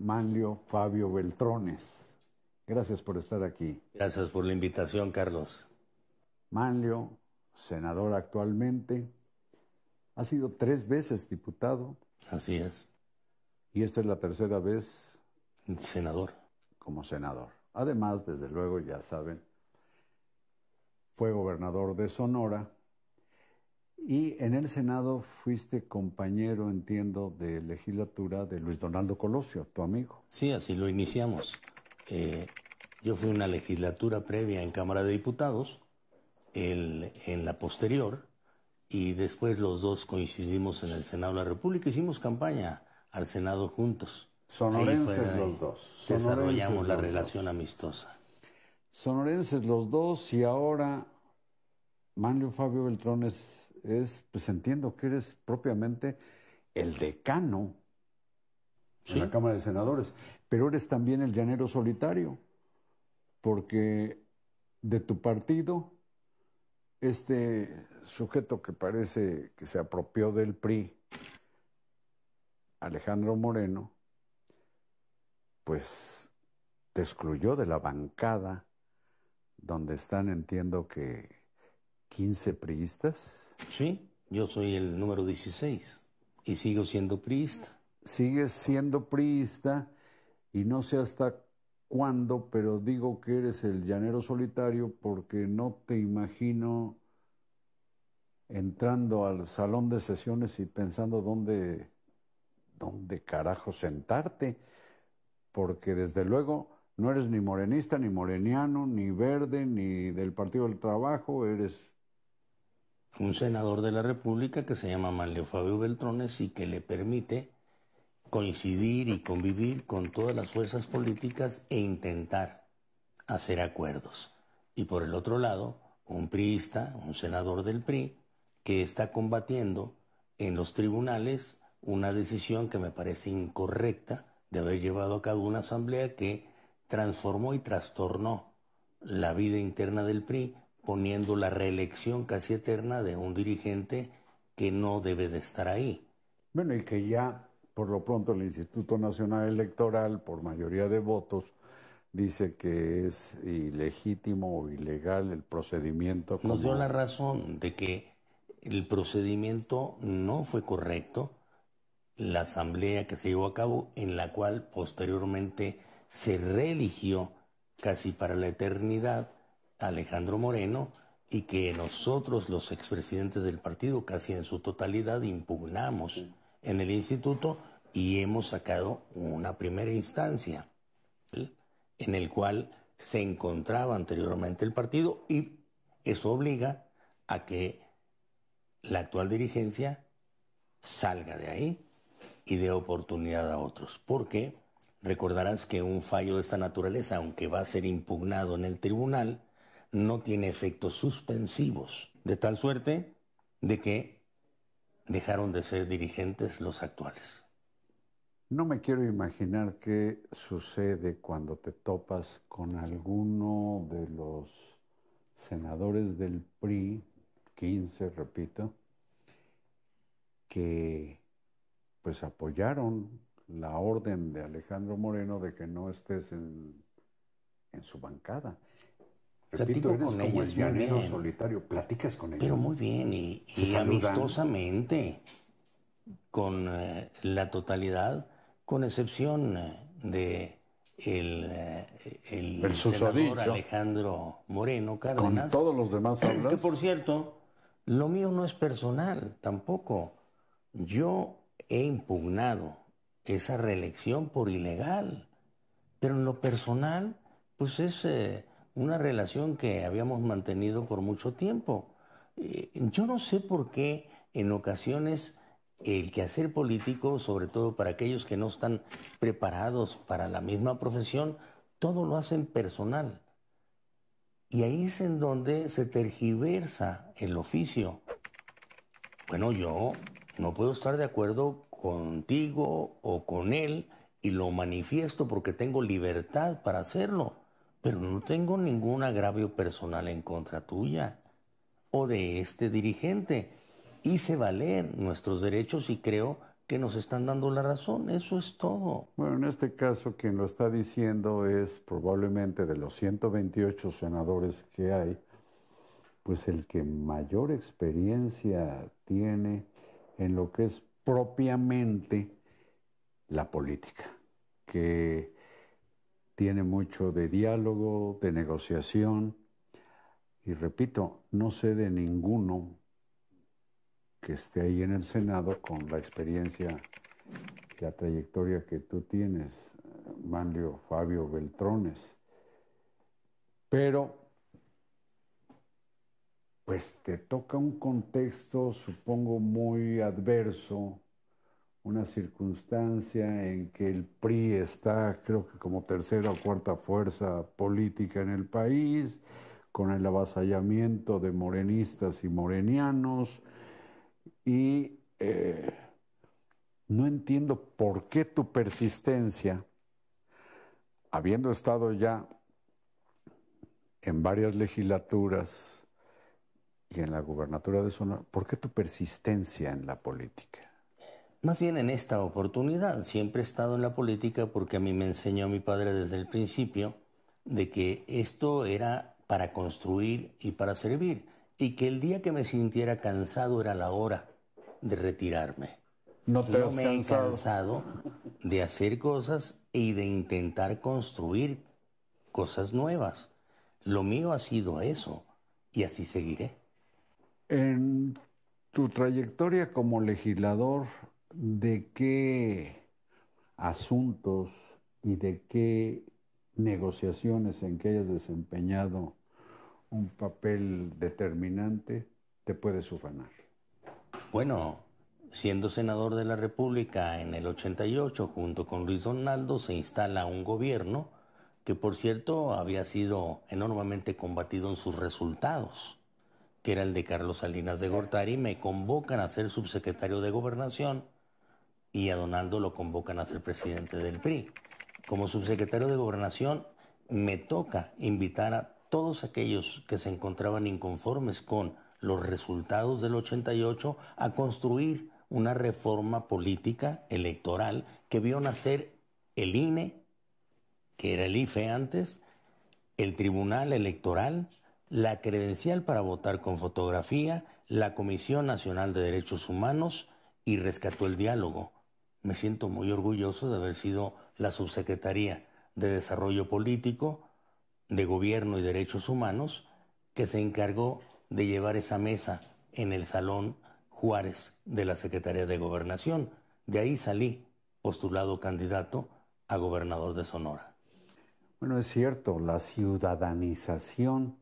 Manlio Fabio Beltrones. Gracias por estar aquí. Gracias por la invitación, Carlos. Manlio, senador actualmente, ha sido tres veces diputado. Así es. Y esta es la tercera vez. Senador. Como senador. Además, desde luego, ya saben, fue gobernador de Sonora y en el Senado fuiste compañero, entiendo, de legislatura de Luis Donaldo Colosio, tu amigo. Sí, así lo iniciamos. Eh, yo fui una legislatura previa en Cámara de Diputados, en la posterior, y después los dos coincidimos en el Senado de la República, hicimos campaña al Senado juntos. Sonorenses los dos. Desarrollamos la relación amistosa. Sonorenses los dos y ahora Manlio Fabio Beltrón es, pues entiendo que eres propiamente el decano de la Cámara de Senadores, pero eres también el llanero solitario, porque de tu partido, este sujeto que parece que se apropió del PRI, Alejandro Moreno, pues te excluyó de la bancada donde están, entiendo que 15 priistas. Sí, yo soy el número 16 y sigo siendo priista. Sigues siendo priista y no sé hasta cuándo, pero digo que eres el llanero solitario porque no te imagino entrando al salón de sesiones y pensando dónde, dónde carajo sentarte, porque desde luego no eres ni morenista, ni moreniano, ni verde, ni del Partido del Trabajo, eres un senador de la República que se llama Manlio Fabio Beltrones y que le permite coincidir y convivir con todas las fuerzas políticas e intentar hacer acuerdos. Y por el otro lado, un priista, un senador del PRI, que está combatiendo en los tribunales una decisión que me parece incorrecta de haber llevado a cabo una asamblea que transformó y trastornó la vida interna del PRI poniendo la reelección casi eterna de un dirigente que no debe de estar ahí. Bueno, y que ya por lo pronto el Instituto Nacional Electoral, por mayoría de votos, dice que es ilegítimo o ilegal el procedimiento. Nos dio la razón de que el procedimiento no fue correcto, la asamblea que se llevó a cabo, en la cual posteriormente se reeligió casi para la eternidad Alejandro Moreno y que nosotros los expresidentes del partido casi en su totalidad impugnamos en el instituto y hemos sacado una primera instancia en el cual se encontraba anteriormente el partido y eso obliga a que la actual dirigencia salga de ahí y dé oportunidad a otros. Porque recordarás que un fallo de esta naturaleza, aunque va a ser impugnado en el tribunal, no tiene efectos suspensivos, de tal suerte de que dejaron de ser dirigentes los actuales. No me quiero imaginar qué sucede cuando te topas con alguno de los senadores del PRI, 15, repito, que pues apoyaron la orden de Alejandro Moreno de que no estés en, en su bancada solitario, platicas Pero muy bien, y, amistosamente, con eh, la totalidad, con excepción eh, de el, eh, senador Alejandro Moreno Cárdenas. Con todos los demás hablas. Que por cierto, lo mío no es personal tampoco. Yo he impugnado esa reelección por ilegal, pero en lo personal, pues es una relación que habíamos mantenido por mucho tiempo. Eh, yo no sé por qué en ocasiones el quehacer político, sobre todo para aquellos que no están preparados para la misma profesión, todo lo hacen personal. Y ahí es en donde se tergiversa el oficio. Bueno, yo no puedo estar de acuerdo contigo o con él y lo manifiesto porque tengo libertad para hacerlo. Pero no tengo ningún agravio personal en contra tuya o de este dirigente. y se valen nuestros derechos y creo que nos están dando la razón. Eso es todo. Bueno, en este caso quien lo está diciendo es probablemente de los 128 senadores que hay, pues el que mayor experiencia tiene en lo que es propiamente la política, que tiene mucho de diálogo, de negociación, y repito, no sé de ninguno que esté ahí en el Senado con la experiencia y la trayectoria que tú tienes, Manlio Fabio Beltrones. Pero, pues te toca un contexto, supongo, muy adverso una circunstancia en que el PRI está, creo que como tercera o cuarta fuerza política en el país, con el avasallamiento de morenistas y morenianos, y eh, no entiendo por qué tu persistencia, habiendo estado ya en varias legislaturas y en la gubernatura de Sonora, ¿por qué tu persistencia en la política? Más bien en esta oportunidad, siempre he estado en la política porque a mí me enseñó mi padre desde el principio de que esto era para construir y para servir y que el día que me sintiera cansado era la hora de retirarme. No, te me cansado. he cansado de hacer cosas y de intentar construir cosas nuevas. Lo mío ha sido eso y así seguiré. En tu trayectoria como legislador de qué asuntos y de qué negociaciones en que hayas desempeñado un papel determinante te puedes ufanar? Bueno, siendo senador de la República en el 88 junto con Luis Donaldo se instala un gobierno que por cierto había sido enormemente combatido en sus resultados, que era el de Carlos Salinas de Gortari, me convocan a ser subsecretario de Gobernación y a Donaldo lo convocan a ser presidente del PRI. Como subsecretario de Gobernación, me toca invitar a todos aquellos que se encontraban inconformes con los resultados del 88 a construir una reforma política electoral que vio nacer el INE, que era el IFE antes, el Tribunal Electoral, la credencial para votar con fotografía, la Comisión Nacional de Derechos Humanos y rescató el diálogo me siento muy orgulloso de haber sido la subsecretaría de Desarrollo Político, de Gobierno y Derechos Humanos, que se encargó de llevar esa mesa en el Salón Juárez de la Secretaría de Gobernación. De ahí salí postulado candidato a gobernador de Sonora. Bueno, es cierto, la ciudadanización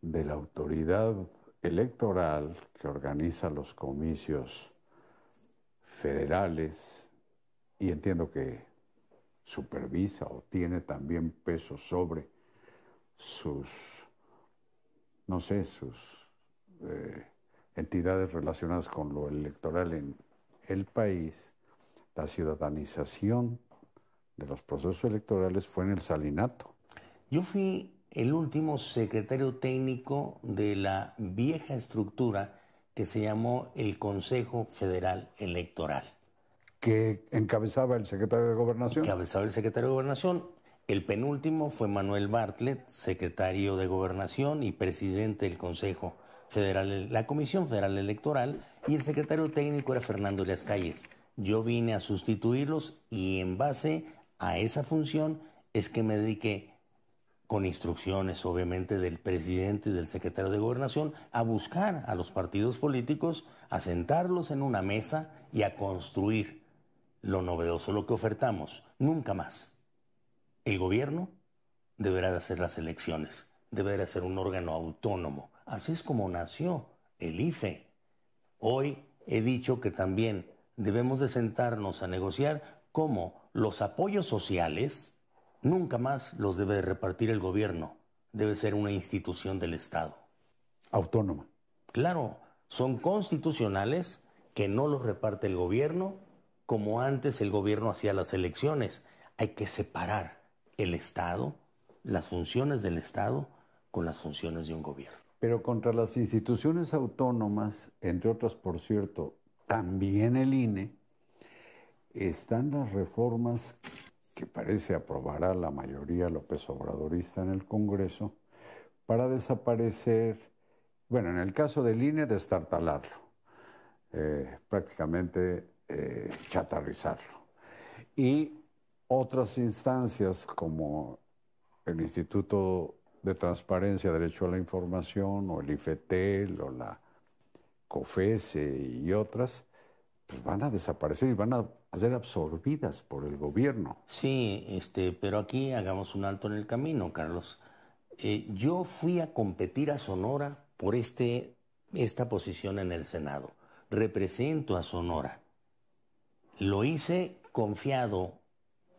de la autoridad electoral que organiza los comicios federales y entiendo que supervisa o tiene también peso sobre sus, no sé, sus eh, entidades relacionadas con lo electoral en el país, la ciudadanización de los procesos electorales fue en el Salinato. Yo fui el último secretario técnico de la vieja estructura que se llamó el Consejo Federal Electoral. Que encabezaba el secretario de Gobernación. Encabezaba el secretario de Gobernación. El penúltimo fue Manuel Bartlett, secretario de Gobernación y presidente del Consejo Federal, la Comisión Federal Electoral, y el secretario técnico era Fernando Las Calles. Yo vine a sustituirlos y en base a esa función es que me dediqué con instrucciones obviamente del presidente y del secretario de gobernación, a buscar a los partidos políticos, a sentarlos en una mesa y a construir lo novedoso, lo que ofertamos. Nunca más. El gobierno deberá de hacer las elecciones, deberá de ser un órgano autónomo. Así es como nació el IFE. Hoy he dicho que también debemos de sentarnos a negociar cómo los apoyos sociales, Nunca más los debe repartir el gobierno. Debe ser una institución del Estado. Autónoma. Claro, son constitucionales que no los reparte el gobierno como antes el gobierno hacía las elecciones. Hay que separar el Estado, las funciones del Estado, con las funciones de un gobierno. Pero contra las instituciones autónomas, entre otras, por cierto, también el INE, están las reformas que parece aprobará la mayoría López Obradorista en el Congreso, para desaparecer, bueno, en el caso del INE, destartalarlo, eh, prácticamente eh, chatarrizarlo. Y otras instancias como el Instituto de Transparencia, Derecho a la Información, o el IFETEL, o la COFESE e y otras, pues, van a desaparecer y van a a ser absorbidas por el gobierno. Sí, este, pero aquí hagamos un alto en el camino, Carlos. Eh, yo fui a competir a Sonora por este, esta posición en el Senado. Represento a Sonora. Lo hice confiado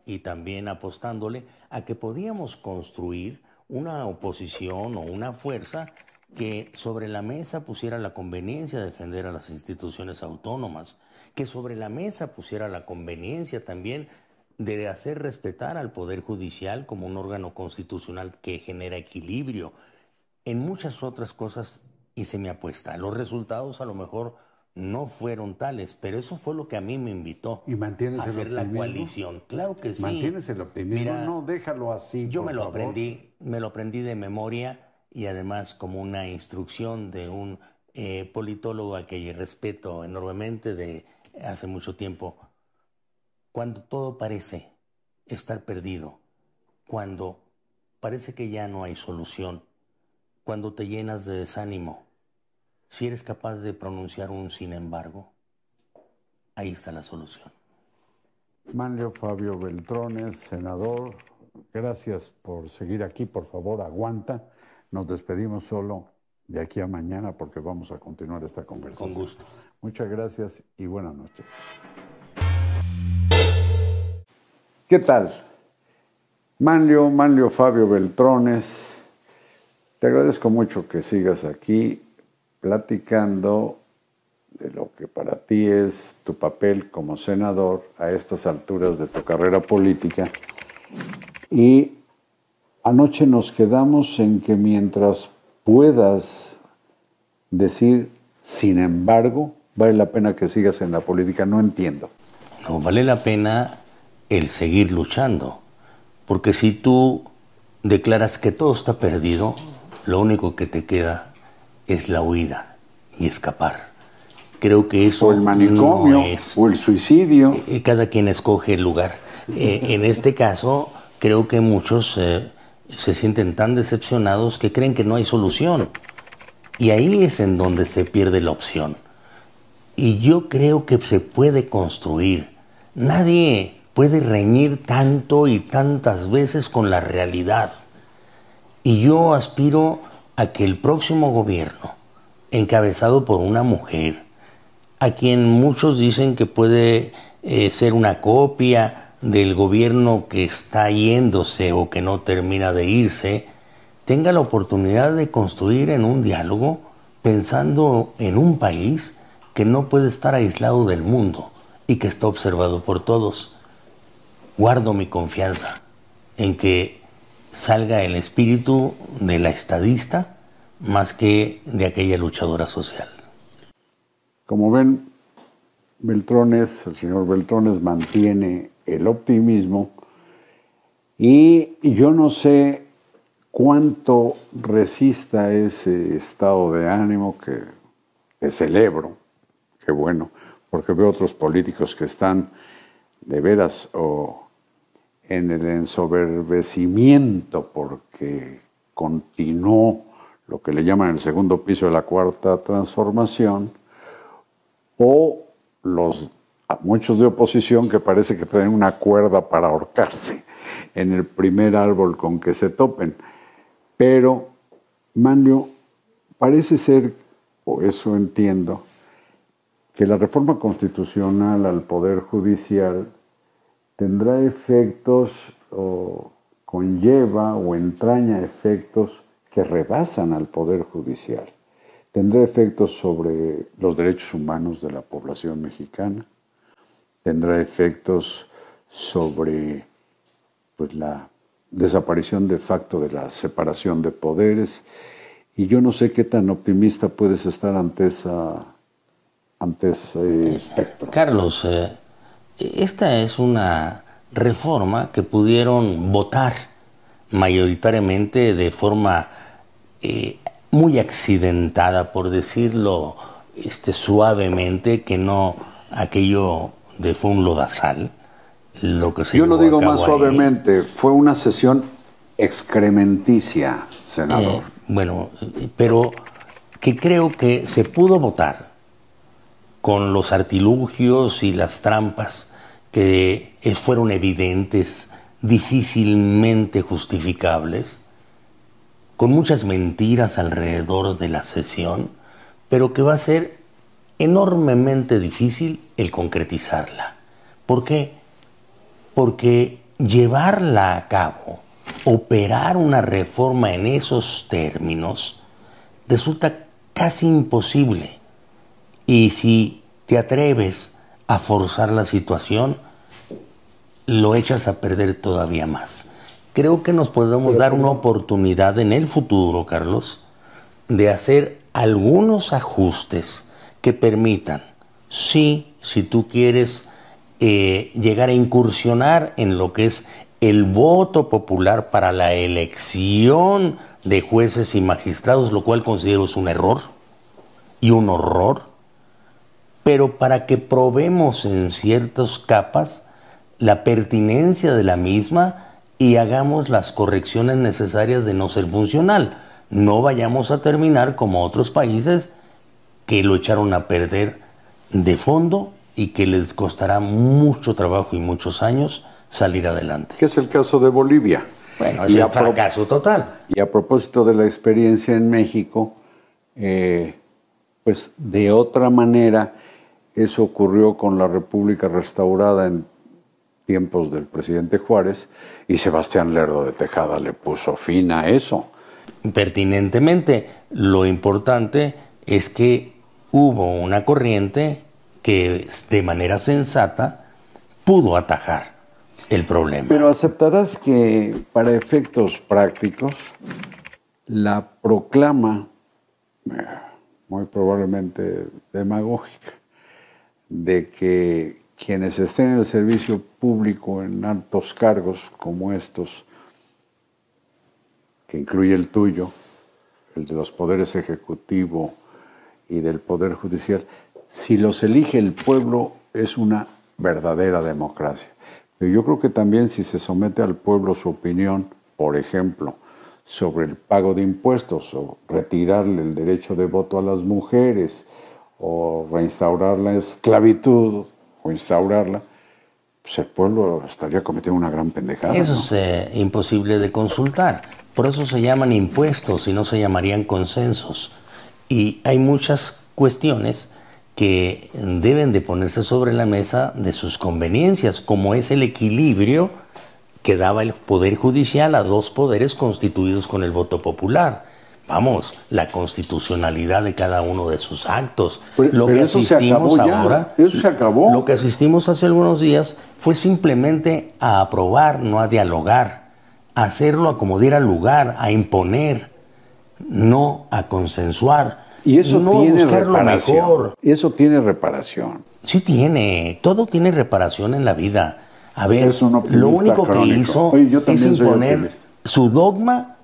y también apostándole a que podíamos construir una oposición o una fuerza que sobre la mesa pusiera la conveniencia de defender a las instituciones autónomas, que sobre la mesa pusiera la conveniencia también de hacer respetar al Poder Judicial como un órgano constitucional que genera equilibrio en muchas otras cosas y se me apuesta. Los resultados a lo mejor no fueron tales, pero eso fue lo que a mí me invitó a hacer la coalición. Claro que sí. Mantienes el optimismo, no déjalo así. Yo me lo aprendí, me lo aprendí de memoria y además como una instrucción de un eh, politólogo a que respeto enormemente de hace mucho tiempo, cuando todo parece estar perdido, cuando parece que ya no hay solución, cuando te llenas de desánimo, si eres capaz de pronunciar un sin embargo, ahí está la solución. Manlio Fabio Beltrones, senador, gracias por seguir aquí, por favor, aguanta. Nos despedimos solo de aquí a mañana porque vamos a continuar esta conversación. Con gusto. Muchas gracias y buenas noches. ¿Qué tal? Manlio, Manlio Fabio Beltrones, te agradezco mucho que sigas aquí platicando de lo que para ti es tu papel como senador a estas alturas de tu carrera política. Y anoche nos quedamos en que mientras puedas decir, sin embargo, vale la pena que sigas en la política? No entiendo. No, vale la pena el seguir luchando, porque si tú declaras que todo está perdido, lo único que te queda es la huida y escapar. Creo que eso o el manicomio o el suicidio. Eh, eh, cada quien escoge el lugar. Eh, en este caso, creo que muchos se sienten tan decepcionados que creen que no hay solución. Y ahí es en donde se pierde la opción. Y yo creo que se puede construir. Nadie puede reñir tanto y tantas veces con la realidad. Y yo aspiro a que el próximo gobierno, encabezado por una mujer, a quien muchos dicen que puede eh, ser una copia del gobierno que está yéndose o que no termina de irse, tenga la oportunidad de construir en un diálogo pensando en un país que no puede estar aislado del mundo y que está observado por todos. Guardo mi confianza en que salga el espíritu de la estadista más que de aquella luchadora social. Como ven, Beltrones, el señor Beltrones mantiene el optimismo y yo no sé cuánto resista ese estado de ánimo que, que celebro, qué bueno, porque veo otros políticos que están de veras o en el ensoberbecimiento porque continuó lo que le llaman el segundo piso de la cuarta transformación, o los muchos de oposición que parece que tienen una cuerda para ahorcarse en el primer árbol con que se topen. Pero Manlio parece ser, o eso entiendo, que la reforma constitucional al Poder Judicial tendrá efectos o conlleva o entraña efectos que rebasan al Poder Judicial. Tendrá efectos sobre los derechos humanos de la población mexicana, tendrá efectos sobre pues, la desaparición de facto de la separación de poderes. Y yo no sé qué tan optimista puedes estar ante esa antes eh, eh, Carlos, eh, esta es una reforma que pudieron votar mayoritariamente de forma muy accidentada, por decirlo este, suavemente, que no aquello de fue un lodazal. Lo que se Yo lo digo más suavemente, fue una sesión excrementicia, senador. bueno, pero que creo que se pudo votar con los artilugios y las trampas que fueron evidentes, difícilmente justificables, con muchas mentiras alrededor de la sesión, pero que va a ser enormemente difícil el concretizarla. ¿Por qué? Porque llevarla a cabo, operar una reforma en esos términos, resulta casi imposible y si te atreves a forzar la situación, lo echas a perder todavía más. Creo que nos podemos dar una oportunidad en el futuro, Carlos, de hacer algunos ajustes que permitan, sí, si tú quieres eh, llegar a incursionar en lo que es el voto popular para la elección de jueces y magistrados, lo cual considero es un error y un horror, pero para que probemos en ciertas capas la pertinencia de la misma y hagamos las correcciones necesarias de no ser funcional. No vayamos a terminar como otros países que lo echaron a perder de fondo y que les costará mucho trabajo y muchos años salir adelante. Que es el caso de Bolivia. Bueno, es un fracaso total. Y a propósito de la experiencia en México, eh, pues de otra manera eso ocurrió con la República restaurada en tiempos del presidente Juárez y Sebastián Lerdo de Tejada le puso fin a eso. Pertinentemente, lo importante es que hubo una corriente que de manera sensata pudo atajar el problema. Pero aceptarás que para efectos prácticos, la proclama, eh, muy probablemente demagógica, de que quienes estén en el servicio público en altos cargos como estos, que incluye el tuyo, el de los poderes ejecutivo y del poder judicial, si los elige el pueblo es una verdadera democracia. Pero yo creo que también si se somete al pueblo su opinión, por ejemplo, sobre el pago de impuestos o retirarle el derecho de voto a las mujeres, o reinstaurar la esclavitud o instaurarla, pues el pueblo estaría cometiendo una gran pendejada. Eso es eh, imposible de consultar. Por eso se llaman impuestos y no se llamarían consensos. Y hay muchas cuestiones que deben de ponerse sobre la mesa de sus conveniencias, como es el equilibrio que daba el Poder Judicial a dos poderes constituidos con el voto popular vamos, la constitucionalidad de cada uno de sus actos. lo que asistimos ahora, eso se acabó. Lo que asistimos hace algunos días fue simplemente a aprobar, no a dialogar, a hacerlo a como diera lugar, a imponer, no a consensuar. Y eso no tiene buscar lo mejor. Eso tiene reparación. Sí tiene, todo tiene reparación en la vida. A ver, lo único que hizo es imponer su dogma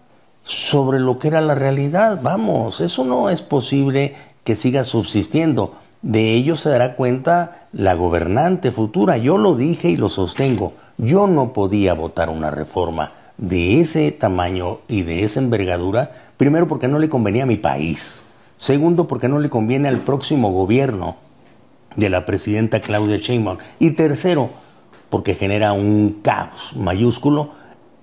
sobre lo que era la realidad. Vamos, eso no es posible que siga subsistiendo. De ello se dará cuenta la gobernante futura. Yo lo dije y lo sostengo. Yo no podía votar una reforma de ese tamaño y de esa envergadura, primero porque no le convenía a mi país, segundo porque no le conviene al próximo gobierno de la presidenta Claudia Sheinbaum y tercero porque genera un caos mayúsculo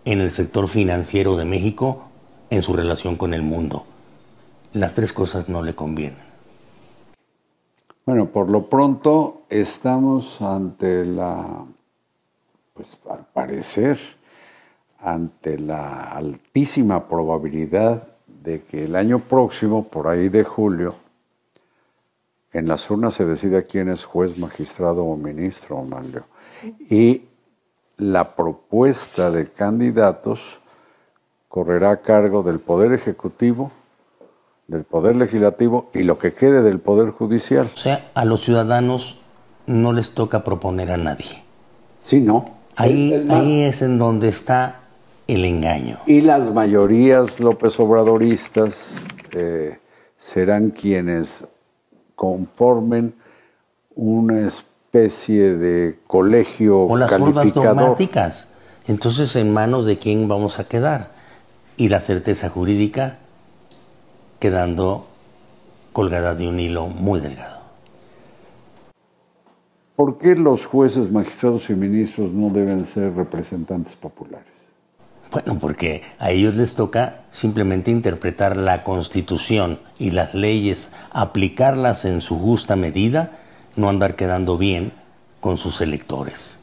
en el sector financiero de México en su relación con el mundo. Las tres cosas no le convienen. Bueno, por lo pronto estamos ante la, pues al parecer, ante la altísima probabilidad de que el año próximo, por ahí de julio, en las urnas se decida quién es juez, magistrado o ministro, o Manlio. Y la propuesta de candidatos correrá a cargo del Poder Ejecutivo, del Poder Legislativo y lo que quede del Poder Judicial. O sea, a los ciudadanos no les toca proponer a nadie. Sí, no. Ahí es, ahí es en donde está el engaño. Y las mayorías López Obradoristas eh, serán quienes conformen una especie de colegio. O las dogmáticas. Entonces, ¿en manos de quién vamos a quedar? y la certeza jurídica quedando colgada de un hilo muy delgado. ¿Por qué los jueces, magistrados y ministros no deben ser representantes populares? Bueno, porque a ellos les toca simplemente interpretar la constitución y las leyes, aplicarlas en su justa medida, no andar quedando bien con sus electores.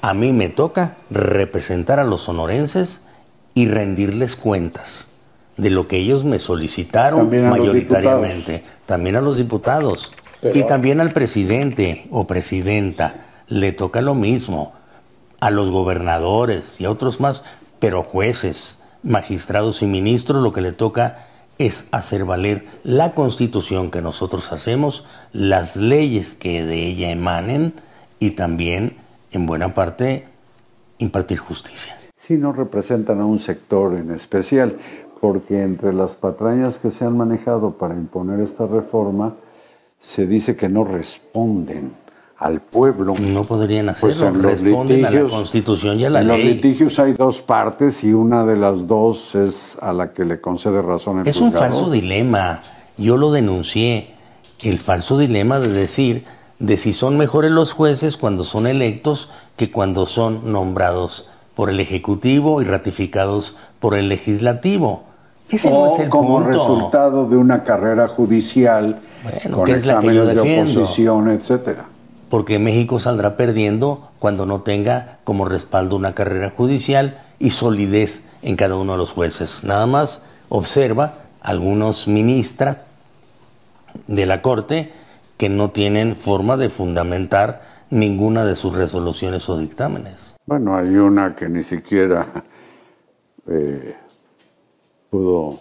A mí me toca representar a los sonorenses y rendirles cuentas de lo que ellos me solicitaron mayoritariamente, también a los diputados y también al presidente o presidenta. Le toca lo mismo a los gobernadores y a otros más, pero jueces, magistrados y ministros lo que le toca es hacer valer la constitución que nosotros hacemos, las leyes que de ella emanen y también, en buena parte, impartir justicia si no representan a un sector en especial, porque entre las patrañas que se han manejado para imponer esta reforma, se dice que no responden al pueblo. No podrían pues hacerlo, pues responden a la Constitución y a la en ley. En los litigios hay dos partes y una de las dos es a la que le concede razón el Es un falso dilema, yo lo denuncié, el falso dilema de decir de si son mejores los jueces cuando son electos que cuando son nombrados por el Ejecutivo y ratificados por el Legislativo. o como resultado de una carrera judicial bueno, con exámenes de oposición, etcétera. Porque México saldrá perdiendo cuando no tenga como respaldo una carrera judicial y solidez en cada uno de los jueces. Nada más observa algunos ministras de la Corte que no tienen forma de fundamentar ninguna de sus resoluciones o dictámenes. Bueno, hay una que ni siquiera eh, pudo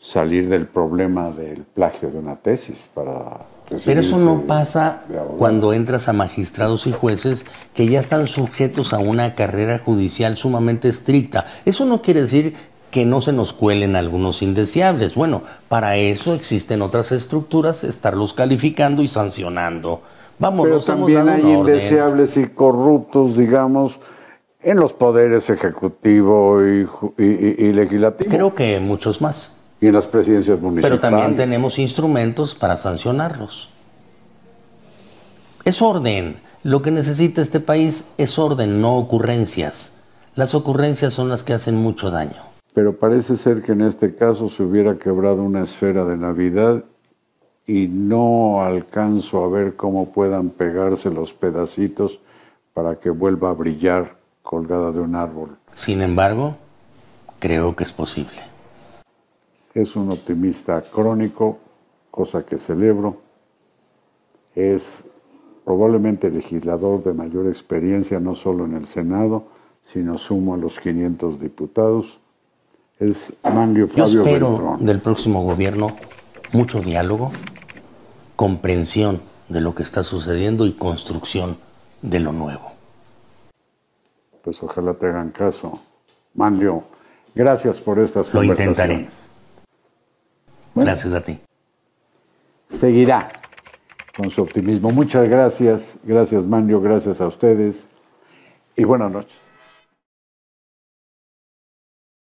salir del problema del plagio de una tesis para... Pero eso no pasa cuando entras a magistrados y jueces que ya están sujetos a una carrera judicial sumamente estricta. Eso no quiere decir que no se nos cuelen algunos indeseables. Bueno, para eso existen otras estructuras, estarlos calificando y sancionando. Vamos, Pero también hay indeseables y corruptos, digamos, en los poderes ejecutivo y, y, legislativo. Creo que muchos más. Y en las presidencias municipales. Pero también tenemos instrumentos para sancionarlos. Es orden. Lo que necesita este país es orden, no ocurrencias. Las ocurrencias son las que hacen mucho daño. Pero parece ser que en este caso se hubiera quebrado una esfera de Navidad y no alcanzo a ver cómo puedan pegarse los pedacitos para que vuelva a brillar colgada de un árbol. Sin embargo, creo que es posible. Es un optimista crónico, cosa que celebro. Es probablemente legislador de mayor experiencia, no solo en el Senado, sino sumo a los 500 diputados. Es Manlio Fabio Yo espero del próximo gobierno mucho diálogo, comprensión de lo que está sucediendo y construcción de lo nuevo. Pues ojalá te hagan caso. Manlio, gracias por estas conversaciones. Lo intentaré. gracias a ti. Seguirá con su optimismo. Muchas gracias. Gracias, Manlio. Gracias a ustedes. Y buenas noches.